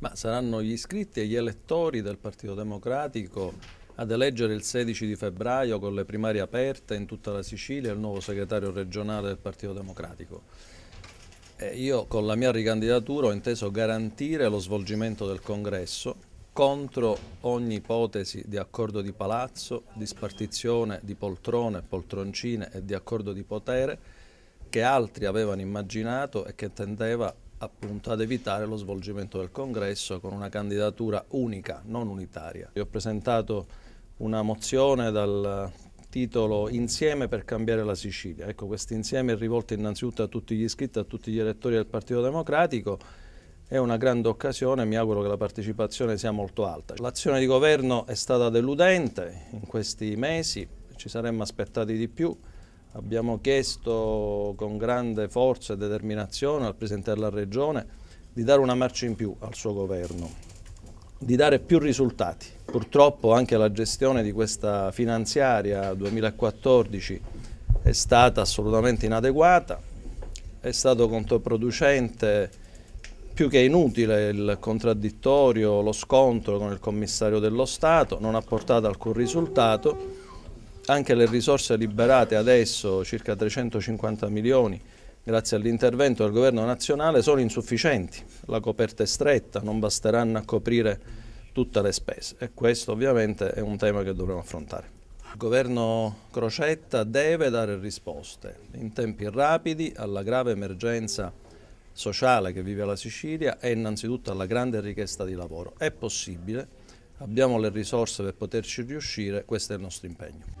Ma saranno gli iscritti e gli elettori del Partito Democratico ad eleggere il 16 di febbraio con le primarie aperte in tutta la Sicilia il nuovo segretario regionale del Partito Democratico. E io con la mia ricandidatura ho inteso garantire lo svolgimento del congresso contro ogni ipotesi di accordo di palazzo, di spartizione di poltrone, poltroncine e di accordo di potere che altri avevano immaginato e che tendeva a appunto ad evitare lo svolgimento del congresso con una candidatura unica, non unitaria. Io ho presentato una mozione dal titolo Insieme per cambiare la Sicilia. Ecco, questo insieme è rivolto innanzitutto a tutti gli iscritti, a tutti gli elettori del Partito Democratico. È una grande occasione, mi auguro che la partecipazione sia molto alta. L'azione di governo è stata deludente in questi mesi, ci saremmo aspettati di più. Abbiamo chiesto con grande forza e determinazione al Presidente della Regione di dare una marcia in più al suo governo, di dare più risultati. Purtroppo anche la gestione di questa finanziaria 2014 è stata assolutamente inadeguata, è stato controproducente, più che inutile il contraddittorio, lo scontro con il commissario dello Stato, non ha portato alcun risultato anche le risorse liberate adesso, circa 350 milioni, grazie all'intervento del governo nazionale, sono insufficienti. La coperta è stretta, non basteranno a coprire tutte le spese e questo ovviamente è un tema che dovremo affrontare. Il governo Crocetta deve dare risposte in tempi rapidi alla grave emergenza sociale che vive la Sicilia e innanzitutto alla grande richiesta di lavoro. È possibile, abbiamo le risorse per poterci riuscire, questo è il nostro impegno.